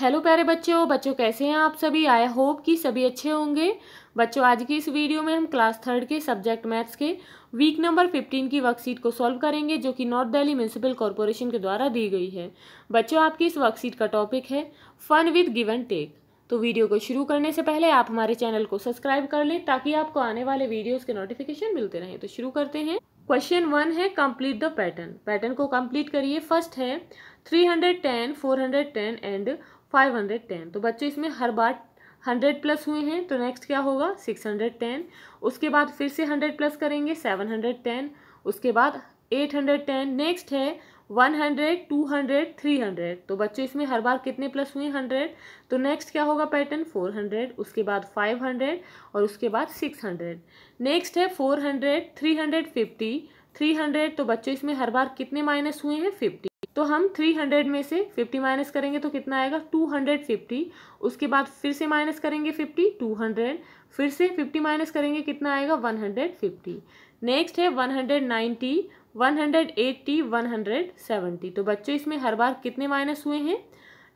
hello प्यारे बच्चों बच्चों कैसे हैं आप सभी आई होप कि सभी अच्छे होंगे बच्चों आज की इस वीडियो में हम क्लास थर्ड के सब्जेक्ट मैथ्स के वीक नंबर फिफ्टीन की वर्कशीट को सॉल्व करेंगे जो कि नॉर्थ दिल्ली म्यूनसिपल कॉरपोरेशन के द्वारा दी गई है बच्चों आपकी इस वर्कशीट का टॉपिक है फन विद गिव टेक तो वीडियो को शुरू करने से पहले आप हमारे चैनल को सब्सक्राइब कर लें ताकि आपको आने वाले वीडियोज़ के नोटिफिकेशन मिलते रहें तो शुरू करते हैं क्वेश्चन वन है कंप्लीट द पैटर्न पैटर्न को कंप्लीट करिए फर्स्ट है three hundred ten four hundred ten and five hundred ten तो बच्चों इसमें हर बार हंड्रेड प्लस हुए हैं तो नेक्स्ट क्या होगा सिक्स हंड्रेड टेन उसके बाद फिर से हंड्रेड प्लस करेंगे सेवन हंड्रेड टेन उसके बाद एट हंड्रेड टेन नेक्स्ट है one hundred two hundred three hundred तो बच्चों इसमें हर बार कितने प्लस हुए हंड्रेड तो नेक्स्ट क्या होगा पैटर्न फोर हंड्रेड उसके बाद फाइव हंड्रेड और उसके बाद सिक्स हंड्रेड नेक्स्ट है four hundred three hundred fifty three hundred तो बच्चों इसमें हर बार कितने माइनस हुए हैं फिफ्टी तो हम थ्री हंड्रेड में से फिफ्टी माइनस करेंगे तो कितना आएगा टू हंड्रेड फिफ्टी उसके बाद फिर से माइनस करेंगे फिफ्टी टू हंड्रेड फिर से फिफ्टी माइनस करेंगे कितना आएगा वन हंड्रेड फिफ्टी नेक्स्ट है one hundred ninety one hundred eighty one hundred seventy तो बच्चों इसमें हर बार कितने माइनस हुए हैं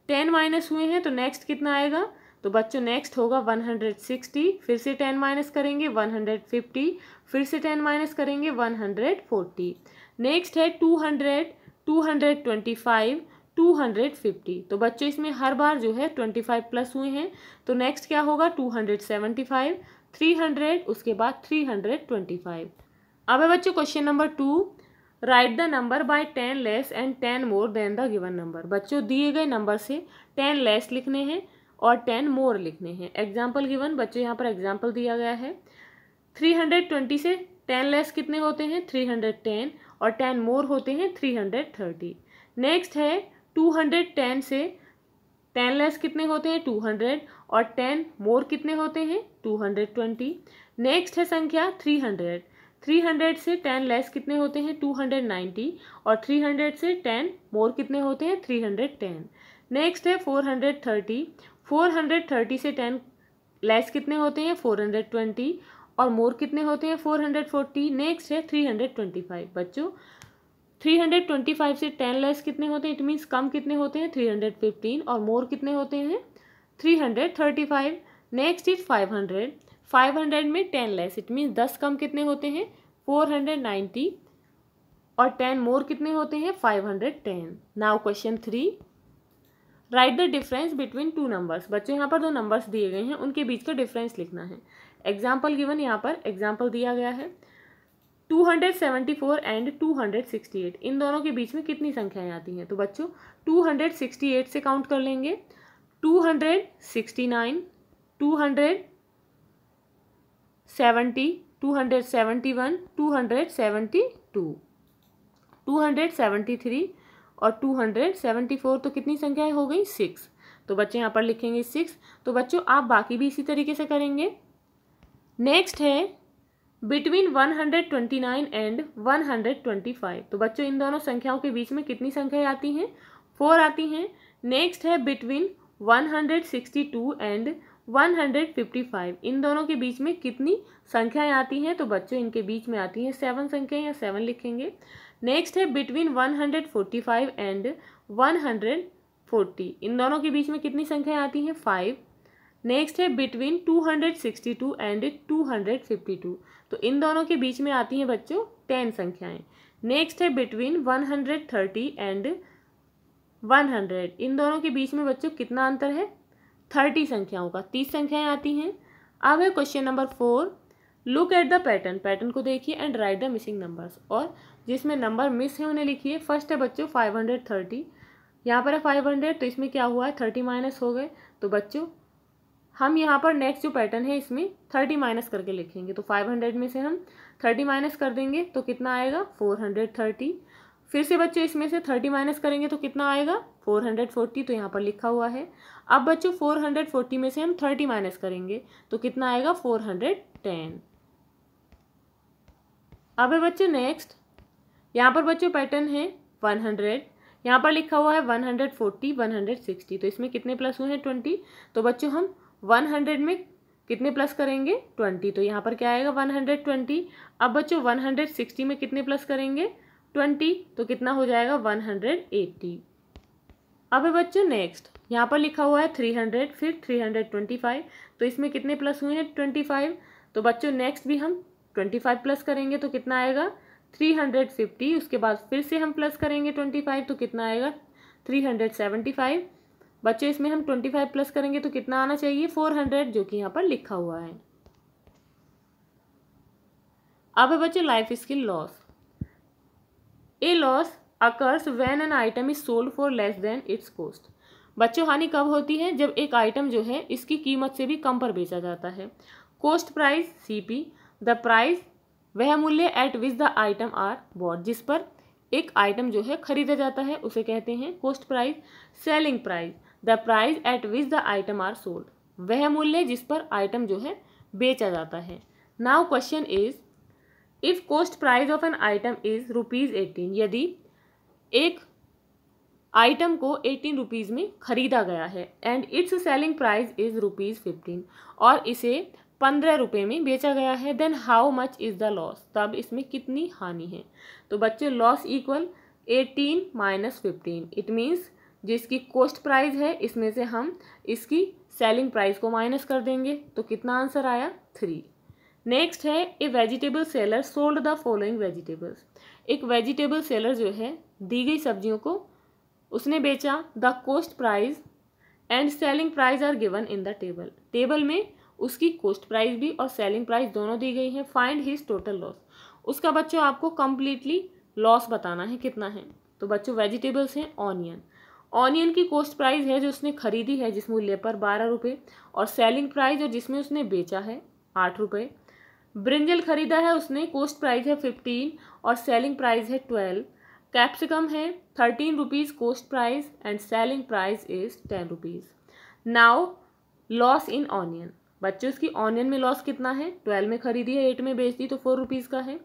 टेन माइनस हुए हैं तो नेक्स्ट कितना आएगा तो बच्चों नेक्स्ट होगा 160 फिर से 10 माइनस करेंगे 150 फिर से 10 माइनस करेंगे 140 नेक्स्ट है 200 two hundred twenty five two hundred fifty तो बच्चों इसमें हर बार जो है ट्वेंटी फाइव प्लस हुए हैं तो नेक्स्ट क्या होगा two hundred seventy five three hundred उसके बाद थ्री हंड्रेड ट्वेंटी फाइव अब है बच्चों question number two write the number by ten less and ten more than the given number बच्चों दिए गए नंबर से टेन लेस लिखने हैं और टेन मोर लिखने हैं एग्जांपल गिवन बच्चों यहाँ पर एग्जाम्पल दिया गया है थ्री हंड्रेड ट्वेंटी से टेन लेस कितने होते हैं थ्री हंड्रेड टेन और टेन मोर होते हैं थ्री हंड्रेड थर्टी नेक्स्ट है टू हंड्रेड टेन से टेन लेस कितने होते हैं टू हंड्रेड और टेन मोर कितने होते हैं टू हंड्रेड ट्वेंटी नेक्स्ट है संख्या थ्री हंड्रेड थ्री हंड्रेड से टेन लेस कितने होते हैं टू हंड्रेड नाइन्टी और थ्री हंड्रेड से टेन मोर कितने होते हैं थ्री हंड्रेड टेन नेक्स्ट है four hundred thirty four hundred thirty से टेन लेस कितने होते हैं फोर हंड्रेड ट्वेंटी और मोर कितने होते हैं फोर हंड्रेड फोर्टी नेक्स्ट है थ्री हंड्रेड ट्वेंटी फाइव बच्चों थ्री हंड्रेड ट्वेंटी फाइव से टेन लेस कितने होते हैं इट मीन्स कम कितने होते हैं थ्री हंड्रेड फिफ्टीन और मोर कितने होते हैं three hundred thirty five next is five hundred five hundred में टेन लेस इट मीन्स दस कम कितने होते हैं फोर हंड्रेड नाइन्टी और टेन मोर कितने होते हैं five hundred ten now question three write the difference between two numbers बच्चों यहाँ पर दो नंबर्स दिए गए हैं उनके बीच का डिफरेंस लिखना है एग्जाम्पल गिवन यहाँ पर एग्जाम्पल दिया गया है 274 एंड 268 इन दोनों के बीच में कितनी संख्याएं आती हैं तो बच्चों 268 से काउंट कर लेंगे 269 270 271 272 273 और 274 तो कितनी संख्याएं हो गई सिक्स तो बच्चे यहाँ पर लिखेंगे सिक्स तो बच्चों आप बाकी भी इसी तरीके से करेंगे नेक्स्ट है बिटवीन 129 एंड 125 तो बच्चों इन दोनों संख्याओं के बीच में कितनी संख्याएं आती हैं फोर आती हैं नेक्स्ट है बिटवीन 162 एंड 155 इन दोनों के बीच में कितनी संख्याएं आती हैं तो बच्चों इनके बीच में आती हैं सेवन संख्याएं या सेवन लिखेंगे नेक्स्ट है बिटवीन 145 एंड 140 इन दोनों के बीच में कितनी संख्याएं आती हैं फाइव नेक्स्ट है बिटवीन 262 एंड 252 तो इन दोनों के बीच में आती हैं बच्चों टेन संख्याएं नेक्स्ट है बिटवीन 130 एंड 100 इन दोनों के बीच में बच्चों कितना अंतर है थर्टी संख्याओं का तीस संख्याएं आती हैं अब है question number four look at the pattern pattern को देखिए and write the missing numbers और जिसमें नंबर मिस है उन्हें लिखिए फर्स्ट है बच्चों फाइव हंड्रेड थर्टी यहाँ पर है फाइव हंड्रेड तो इसमें क्या हुआ है थर्टी माइनस हो गए तो बच्चों हम यहाँ पर नेक्स्ट जो पैटर्न है इसमें थर्टी माइनस करके लिखेंगे तो फाइव हंड्रेड में से हम थर्टी माइनस कर देंगे तो कितना आएगा फोर हंड्रेड थर्टी फिर से बच्चों इसमें से थर्टी माइनस करेंगे तो कितना आएगा फोर हंड्रेड फोर्टी तो यहाँ पर लिखा हुआ है अब बच्चों फोर हंड्रेड फोर्टी में से हम थर्टी माइनस करेंगे तो कितना आएगा फोर हंड्रेड टेन अब है बच्चों नेक्स्ट यहाँ पर बच्चों पैटर्न है वन हंड्रेड यहाँ पर लिखा हुआ है one hundred forty one hundred sixty तो इसमें कितने प्लस हुए हैं ट्वेंटी तो बच्चों हम वन हंड्रेड में कितने प्लस करेंगे ट्वेंटी तो यहाँ पर क्या आएगा वन हंड्रेड ट्वेंटी अब बच्चों वन हंड्रेड सिक्सटी में कितने प्लस करेंगे ट्वेंटी तो कितना हो जाएगा वन हंड्रेड एट्टी अब बच्चों नेक्स्ट यहाँ पर लिखा हुआ है थ्री हंड्रेड फिर थ्री हंड्रेड ट्वेंटी फाइव तो इसमें कितने प्लस हुए हैं ट्वेंटी फाइव तो बच्चों नेक्स्ट भी हम ट्वेंटी फाइव प्लस करेंगे तो कितना आएगा थ्री हंड्रेड फिफ्टी उसके बाद फिर से हम प्लस करेंगे ट्वेंटी फाइव तो कितना आएगा थ्री हंड्रेड सेवेंटी फाइव बच्चों इसमें हम ट्वेंटी फाइव प्लस करेंगे तो कितना आना चाहिए फोर हंड्रेड जो कि यहाँ पर लिखा हुआ है अब है बच्चे life skill loss a loss occurs when an item is sold for less than its cost बच्चों हानि कब होती है जब एक आइटम जो है इसकी कीमत से भी कम पर बेचा जाता है cost price P the price वह मूल्य at which the item are bought जिस पर एक आइटम जो है खरीदा जाता है उसे कहते हैं cost price selling price the price at which the item are sold वह मूल्य जिस पर आइटम जो है बेचा जाता है now question is if cost price of an item is rupees eighteen यदि एक आइटम को एटीन रुपीज़ में खरीदा गया है and its selling price is rupees fifteen और इसे पंद्रह रुपये में बेचा गया है then how much is the loss तब इसमें कितनी हानि है तो बच्चे loss equal eighteen minus fifteen it means जिसकी कोस्ट प्राइस है इसमें से हम इसकी सेलिंग प्राइस को माइनस कर देंगे तो कितना आंसर आया थ्री नेक्स्ट है a vegetable seller sold the following vegetables एक वेजिटेबल सेलर जो है दी गई सब्जियों को उसने बेचा the cost price and selling price are given in the table table में उसकी कोस्ट प्राइस भी और सेलिंग प्राइस दोनों दी गई हैं फाइंड हिज टोटल लॉस उसका बच्चों आपको कम्प्लीटली लॉस बताना है कितना है तो बच्चों वेजिटेबल्स हैं ऑनियन ऑनियन की कोस्ट प्राइस है जो उसने खरीदी है जिस मूल्य पर बारह रुपये और सेलिंग प्राइस और जिसमें उसने बेचा है आठ रुपये ब्रिंजल खरीदा है उसने कोस्ट प्राइस है फिफ्टीन और सेलिंग प्राइस है ट्वेल्व कैप्सिकम है thirteen rupees cost price and selling price is ten rupees now loss in onion बच्चों इसकी ऑनियन में लॉस कितना है ट्वेल्व में खरीदी है एट में बेच दी तो फोर रुपीज़ का है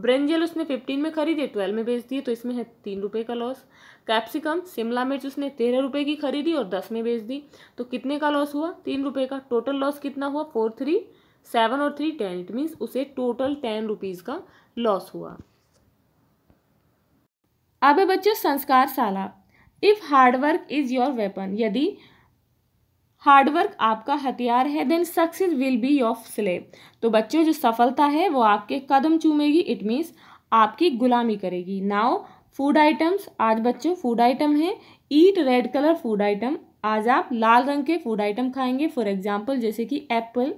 ब्रेंजल उसने फिफ्टीन में खरीदे ट्वेल्व में बेच दिए तो इसमें है तीन रुपये का लॉस कैप्सिकम शिमला मिर्च उसने तेरह रुपये की खरीदी और दस में बेच दी तो कितने का लॉस हुआ तीन रुपये का टोटल लॉस कितना हुआ फोर थ्री सेवन और थ्री टेन इट मीन्स उसे टोटल टेन रुपीज़ का लॉस हुआ अब बच्चों संस्कार साला if hard work is your weapon यदि हार्डवर्क आपका हथियार है then success will be your slave तो बच्चों जो सफलता है वो आपके कदम चूमेगी इट मीन्स आपकी गुलामी करेगी नाव फूड आइटम्स आज बच्चों फूड आइटम है eat red colour food item आज आप लाल रंग के फूड आइटम खाएंगे फॉर एग्जाम्पल जैसे कि एप्पल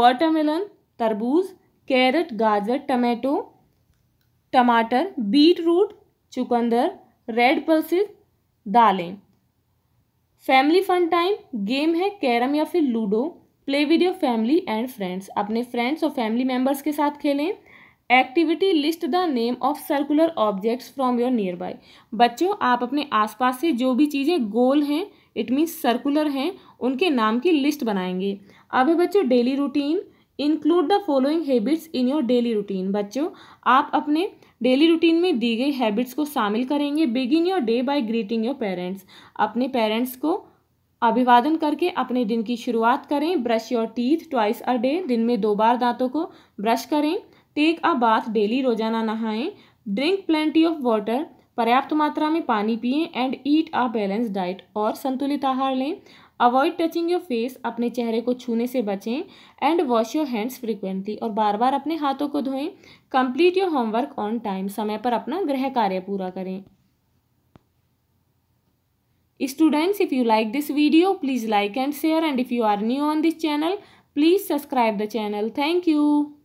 वाटरमेलन तरबूज कैरेट गाजर टमाटो टमाटर बीट रूट चुकंदर रेड पल्सिस दालें फैमिली फन टाइम गेम है कैरम या फिर ludo play with your family and friends अपने फ्रेंड्स और फैमिली मेम्बर्स के साथ खेलें activity list the name of circular objects from your nearby बच्चों आप अपने आसपास से जो भी चीज़ें गोल हैं इट मीन्स सर्कुलर हैं उनके नाम की लिस्ट बनाएंगे अब है बच्चों daily routine include the following habits in your daily routine बच्चों आप अपने डेली रूटीन में दी गई हैबिट्स को शामिल करेंगे begin your day by greeting your parents अपने पेरेंट्स को अभिवादन करके अपने दिन की शुरुआत करें brush your teeth twice a day दिन में दो बार दांतों को ब्रश करें टेक अ बाथ डेली रोजाना नहाएं ड्रिंक प्लेंटी ऑफ वाटर पर्याप्त मात्रा में पानी पिएं and eat a balance diet और संतुलित आहार लें अवॉइड टचिंग योर फेस अपने चेहरे को छूने से बचें and wash your hands frequently और बार बार अपने हाथों को धोएं complete your homework on time समय पर अपना गृह कार्य पूरा करें students if you like this video please like and share and if you are new on this channel please subscribe the channel thank you